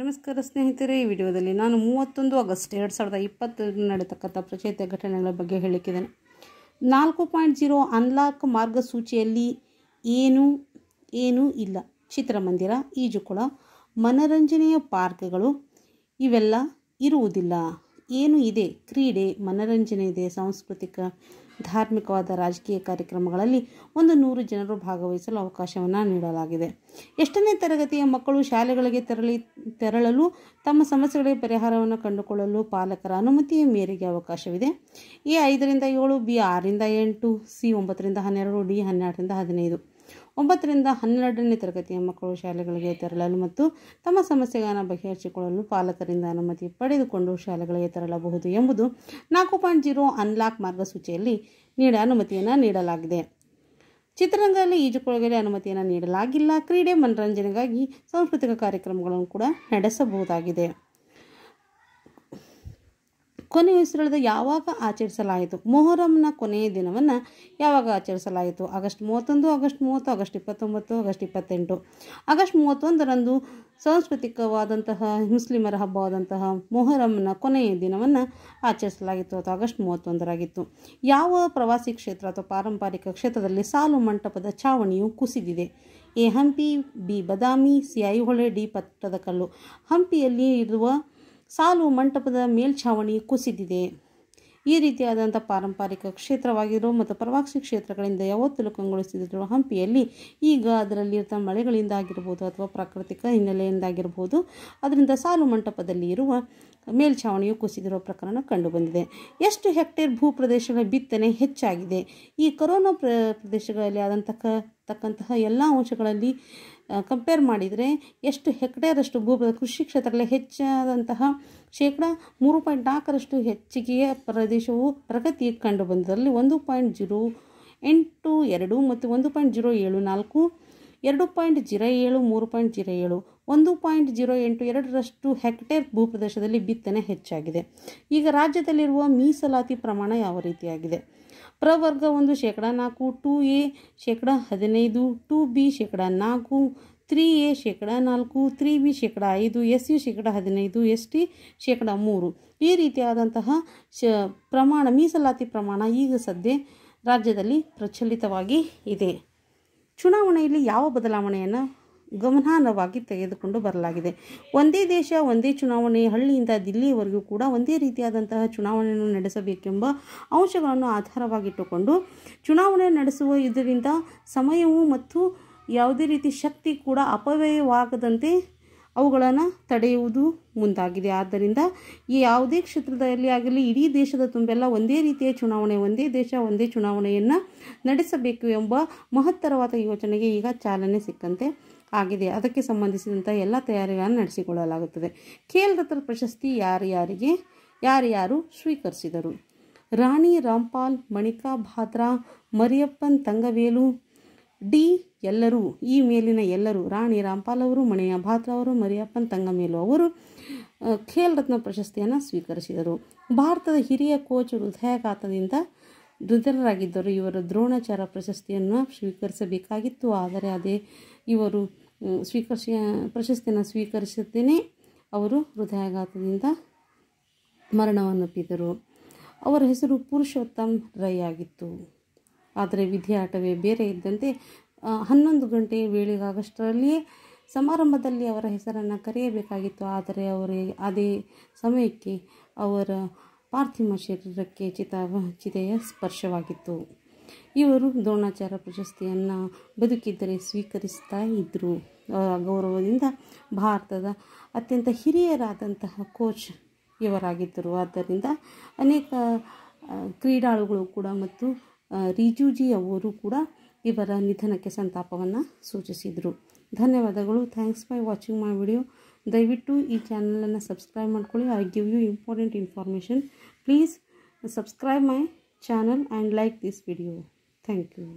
ನಮಸ್ಕಾರ ಸ್ನೇಹಿತರೆ ಈ ವಿಡಿಯೋದಲ್ಲಿ ನಾನು ಮೂವತ್ತೊಂದು ಆಗಸ್ಟ್ ಎರಡು ಸಾವಿರದ ಇಪ್ಪತ್ತರಲ್ಲಿ ನಡೆತಕ್ಕಂಥ ಪ್ರಚೇತ ಘಟನೆಗಳ ಬಗ್ಗೆ ಹೇಳಿಕ್ಕಿದ್ದೇನೆ ನಾಲ್ಕು ಪಾಯಿಂಟ್ ಜೀರೋ ಅನ್ಲಾಕ್ ಮಾರ್ಗಸೂಚಿಯಲ್ಲಿ ಏನು ಏನೂ ಇಲ್ಲ ಚಿತ್ರಮಂದಿರ ಈಜುಕೊಳ ಮನರಂಜನೆಯ ಪಾರ್ಕ್ಗಳು ಇವೆಲ್ಲ ಇರುವುದಿಲ್ಲ ಏನು ಇದೆ ಕ್ರೀಡೆ ಮನರಂಜನೆ ಇದೆ ಸಾಂಸ್ಕೃತಿಕ ಧಾರ್ಮಿಕವಾದ ರಾಜಕೀಯ ಕಾರ್ಯಕ್ರಮಗಳಲ್ಲಿ ಒಂದು ನೂರು ಜನರು ಭಾಗವಹಿಸಲು ಅವಕಾಶವನ್ನು ನೀಡಲಾಗಿದೆ ಎಷ್ಟನೇ ತರಗತಿಯ ಮಕ್ಕಳು ಶಾಲೆಗಳಿಗೆ ತೆರಳಿ ತೆರಳಲು ತಮ್ಮ ಸಮಸ್ಯೆಗಳಿಗೆ ಪರಿಹಾರವನ್ನು ಕಂಡುಕೊಳ್ಳಲು ಪಾಲಕರ ಅನುಮತಿಯ ಮೇರೆಗೆ ಅವಕಾಶವಿದೆ ಎ ಐದರಿಂದ ಏಳು ಬಿ ಆರರಿಂದ ಎಂಟು ಸಿ ಒಂಬತ್ತರಿಂದ ಹನ್ನೆರಡು ಡಿ ಹನ್ನೆರಡರಿಂದ ಹದಿನೈದು ಒಂಬತ್ತರಿಂದ ಹನ್ನೆರಡನೇ ತರಗತಿಯ ಮಕ್ಕಳು ಶಾಲೆಗಳಿಗೆ ತೆರಳಲು ಮತ್ತು ತಮ್ಮ ಸಮಸ್ಯೆಗಳನ್ನು ಬಗೆಹರಿಸಿಕೊಳ್ಳಲು ಪಾಲಕರಿಂದ ಅನುಮತಿ ಪಡೆದುಕೊಂಡು ಶಾಲೆಗಳಿಗೆ ತೆರಳಬಹುದು ಎಂಬುದು ನಾಲ್ಕು ಪಾಯಿಂಟ್ ಜೀರೋ ಅನ್ಲಾಕ್ ಮಾರ್ಗಸೂಚಿಯಲ್ಲಿ ನೀಡ ಅನುಮತಿಯನ್ನು ನೀಡಲಾಗಿದೆ ಚಿತ್ರರಂಗದಲ್ಲಿ ಈಜುಕೊಳಗಲಿ ಅನುಮತಿಯನ್ನು ನೀಡಲಾಗಿಲ್ಲ ಕ್ರೀಡೆ ಮನರಂಜನೆಗಾಗಿ ಸಾಂಸ್ಕೃತಿಕ ಕಾರ್ಯಕ್ರಮಗಳನ್ನು ಕೂಡ ನಡೆಸಬಹುದಾಗಿದೆ ಕೊನೆಯ ಉಸಿರೆಳೆದ ಯಾವಾಗ ಆಚರಿಸಲಾಯಿತು ಮೊಹರಂನ ಕೊನೆಯ ದಿನವನ್ನು ಯಾವಾಗ ಆಚರಿಸಲಾಯಿತು ಆಗಸ್ಟ್ ಮೂವತ್ತೊಂದು ಆಗಸ್ಟ್ ಮೂವತ್ತು ಆಗಸ್ಟ್ ಇಪ್ಪತ್ತೊಂಬತ್ತು ಆಗಸ್ಟ್ ಇಪ್ಪತ್ತೆಂಟು ಆಗಸ್ಟ್ ಮೂವತ್ತೊಂದರಂದು ಸಾಂಸ್ಕೃತಿಕವಾದಂತಹ ಮುಸ್ಲಿಮರ ಹಬ್ಬವಾದಂತಹ ಮೊಹರಂನ ಕೊನೆಯ ದಿನವನ್ನು ಆಚರಿಸಲಾಗಿತ್ತು ಅಥವಾ ಆಗಸ್ಟ್ ಮೂವತ್ತೊಂದರಾಗಿತ್ತು ಯಾವ ಪ್ರವಾಸಿ ಕ್ಷೇತ್ರ ಅಥವಾ ಪಾರಂಪರಿಕ ಕ್ಷೇತ್ರದಲ್ಲಿ ಸಾಲು ಮಂಟಪದ ಛಾವಣಿಯು ಕುಸಿದಿದೆ A Hampi B Badami C Aihole D Pattadakal ಹಂಪಿಯಲ್ಲಿ ಇರುವ ಸಾಲು ಮಂಟಪದ ಮೇಲ್ಛಾವಣಿ ಕುಸಿದಿದೆ ಈ ರೀತಿಯಾದಂಥ ಪಾರಂಪರಿಕ ಕ್ಷೇತ್ರವಾಗಿರೋ ಮತ್ತು ಪ್ರವಾಸಿ ಕ್ಷೇತ್ರಗಳಿಂದ ಯಾವತ್ತಲೂ ಕಂಗೊಳಿಸುತ್ತಿರುವ ಹಂಪಿಯಲ್ಲಿ ಈಗ ಅದರಲ್ಲಿರ್ತ ಮಳೆಗಳಿಂದಾಗಿರ್ಬೋದು ಅಥವಾ ಪ್ರಾಕೃತಿಕ ಹಿನ್ನೆಲೆಯಿಂದಾಗಿರ್ಬೋದು ಅದರಿಂದ ಸಾಲು ಮಂಟಪದಲ್ಲಿ ಇರುವ ಮೇಲ್ಛಾವಣಿಯು ಕುಸಿದಿರುವ ಪ್ರಕರಣ ಕಂಡುಬಂದಿದೆ ಎಷ್ಟು ಹೆಕ್ಟೇರ್ ಭೂ ಪ್ರದೇಶಗಳ ಬಿತ್ತನೆ ಹೆಚ್ಚಾಗಿದೆ ಈ ಕೊರೋನಾ ಪ್ರ ಪ್ರದೇಶಗಳಲ್ಲಿ ಆದಂತಕ್ಕ ತಕ್ಕಂತಹ ಎಲ್ಲ ಅಂಶಗಳಲ್ಲಿ ಕಂಪೇರ್ ಮಾಡಿದರೆ ಎಷ್ಟು ಹೆಕ್ಟೇರಷ್ಟು ಭೂ ಕೃಷಿ ಕ್ಷೇತ್ರದಲ್ಲಿ ಹೆಚ್ಚಾದಂತಹ ಶೇಕಡ ಮೂರು ಪಾಯಿಂಟ್ ನಾಲ್ಕರಷ್ಟು ಹೆಚ್ಚಿಗೆಯ ಪ್ರದೇಶವು ಪ್ರಗತಿ ಕಂಡು ಒಂದು ಪಾಯಿಂಟ್ ಜೀರೋ ಎಂಟು ಎರಡು ಮತ್ತು ಒಂದು ಪಾಯಿಂಟ್ ಜೀರೋ ಏಳು ನಾಲ್ಕು ಎರಡು ಪಾಯಿಂಟ್ ಜೀರೋ ಏಳು ಮೂರು ಪಾಯಿಂಟ್ ಜೀರೋ ಏಳು ಒಂದು ಪಾಯಿಂಟ್ ಜೀರೋ ಎಂಟು ಎರಡರಷ್ಟು ಹೆಕ್ಟೇರ್ ಭೂ ಪ್ರದೇಶದಲ್ಲಿ ಬಿತ್ತನೆ ಹೆಚ್ಚಾಗಿದೆ ಈಗ ರಾಜ್ಯದಲ್ಲಿರುವ ಮೀಸಲಾತಿ ಪ್ರಮಾಣ ಯಾವ ರೀತಿಯಾಗಿದೆ ಪ್ರವರ್ಗ ಒಂದು ಶೇಕಡ ನಾಲ್ಕು ಟು ಎ ಶೇಕಡ ಹದಿನೈದು ಟು ಬಿ ಶೇಕಡ ನಾಲ್ಕು ತ್ರೀ ಎ ಶೇಕಡ ನಾಲ್ಕು ತ್ರೀ ಬಿ ಶೇಕಡ ಐದು ಎಸ್ ಯು ಶೇಕಡ ಹದಿನೈದು ಎಸ್ ಟಿ ಶೇಕಡ ಮೂರು ಈ ರೀತಿಯಾದಂತಹ ಶ ಪ್ರಮಾಣ ಮೀಸಲಾತಿ ಪ್ರಮಾಣ ಈಗ ಸದ್ಯ ರಾಜ್ಯದಲ್ಲಿ ಪ್ರಚಲಿತವಾಗಿ ಇದೆ ಚುನಾವಣೆಯಲ್ಲಿ ಯಾವ ಬದಲಾವಣೆಯನ್ನು ಗಮನಾರ್ಹವಾಗಿ ತೆಗೆದುಕೊಂಡು ಬರಲಾಗಿದೆ ಒಂದೇ ದೇಶ ಒಂದೇ ಚುನಾವಣೆ ಹಳ್ಳಿಯಿಂದ ದಿಲ್ಲಿಯವರೆಗೂ ಕೂಡ ಒಂದೇ ರೀತಿಯಾದಂತಹ ಚುನಾವಣೆಯನ್ನು ನಡೆಸಬೇಕೆಂಬ ಅಂಶಗಳನ್ನು ಆಧಾರವಾಗಿಟ್ಟುಕೊಂಡು ಚುನಾವಣೆ ನಡೆಸುವ ಇದರಿಂದ ಸಮಯವು ಮತ್ತು ಯಾವುದೇ ರೀತಿ ಶಕ್ತಿ ಕೂಡ ಅಪವ್ಯಯವಾಗದಂತೆ ಅವುಗಳನ್ನು ತಡೆಯುವುದು ಮುಂದಾಗಿದೆ ಆದ್ದರಿಂದ ಈ ಯಾವುದೇ ಕ್ಷೇತ್ರದಲ್ಲಿ ಆಗಲಿ ಇಡೀ ದೇಶದ ತುಂಬೆಲ್ಲ ಒಂದೇ ರೀತಿಯ ಚುನಾವಣೆ ಒಂದೇ ದೇಶ ಒಂದೇ ಚುನಾವಣೆಯನ್ನು ನಡೆಸಬೇಕು ಎಂಬ ಮಹತ್ತರವಾದ ಯೋಚನೆಗೆ ಈಗ ಚಾಲನೆ ಸಿಕ್ಕಂತೆ ಆಗಿದೆ ಅದಕ್ಕೆ ಸಂಬಂಧಿಸಿದಂಥ ಎಲ್ಲ ತಯಾರಿಗಳನ್ನು ನಡೆಸಿಕೊಳ್ಳಲಾಗುತ್ತದೆ ಖೇಲ್ ರತ್ನ ಪ್ರಶಸ್ತಿ ಯಾರ್ಯಾರಿಗೆ ಯಾರ್ಯಾರು ಸ್ವೀಕರಿಸಿದರು ರಾಣಿ ರಾಮ್ಪಾಲ್ ಮಣಿಕಾ ಭಾದ್ರಾ ಮರಿಯಪ್ಪನ್ ತಂಗವೇಲು ಡಿ ಎಲ್ಲರೂ ಈ ಮೇಲಿನ ಎಲ್ಲರೂ ರಾಣಿ ರಾಮ್ಪಾಲ್ ಅವರು ಮಣಿಯ ಭಾತ್ರ ಅವರು ಮರಿಯಪ್ಪನ್ ತಂಗಮೇಲು ಅವರು ಖೇಲ್ ರತ್ನ ಪ್ರಶಸ್ತಿಯನ್ನು ಸ್ವೀಕರಿಸಿದರು ಭಾರತದ ಹಿರಿಯ ಕೋಚ್ ಹೃದಯಾಘಾತದಿಂದ ಧೃತರಾಗಿದ್ದರು ಇವರು ದ್ರೋಣಾಚಾರ ಪ್ರಶಸ್ತಿಯನ್ನು ಸ್ವೀಕರಿಸಬೇಕಾಗಿತ್ತು ಆದರೆ ಅದೇ ಇವರು ಸ್ವೀಕರಿಸಿ ಪ್ರಶಸ್ತಿಯನ್ನು ಸ್ವೀಕರಿಸುತ್ತೇನೆ ಅವರು ಹೃದಯಾಘಾತದಿಂದ ಮರಣವನ್ನಪ್ಪಿದರು ಅವರ ಹೆಸರು ಪುರುಷೋತ್ತಮ್ ರೈ ಆಗಿತ್ತು ಆದರೆ ಆಟವೇ ಬೇರೆ ಇದ್ದಂತೆ ಹನ್ನೊಂದು ಗಂಟೆ ವೇಳೆಗಾಗಷ್ಟರಲ್ಲಿಯೇ ಸಮಾರಂಭದಲ್ಲಿ ಅವರ ಹೆಸರನ್ನು ಕರೆಯಬೇಕಾಗಿತ್ತು ಆದರೆ ಅವರೇ ಅದೇ ಸಮಯಕ್ಕೆ ಅವರ ಪಾರ್ಥಿವ ಶರೀರಕ್ಕೆ ಚಿತ ಚಿತೆಯ ಸ್ಪರ್ಶವಾಗಿತ್ತು ಇವರು ದ್ರೋಣಾಚಾರ್ಯ ಪ್ರಶಸ್ತಿಯನ್ನು ಬದುಕಿದ್ದರೆ ಸ್ವೀಕರಿಸ್ತಾ ಇದ್ದರು ಗೌರವದಿಂದ ಭಾರತದ ಅತ್ಯಂತ ಹಿರಿಯರಾದಂತಹ ಕೋಚ್ ಇವರಾಗಿದ್ದರು ಆದ್ದರಿಂದ ಅನೇಕ ಕ್ರೀಡಾಳುಗಳು ಕೂಡ ಮತ್ತು ರಿಜುಜಿ ಅವರು ಕೂಡ ಇವರ ನಿಧನಕ್ಕೆ ಸಂತಾಪವನ್ನು ಸೂಚಿಸಿದರು ಧನ್ಯವಾದಗಳು thanks for watching my video ದಯವಿಟ್ಟು ಈ ಚಾನಲನ್ನು ಸಬ್ಸ್ಕ್ರೈಬ್ ಮಾಡ್ಕೊಳ್ಳಿ I give you important information please subscribe my channel and like this video thank you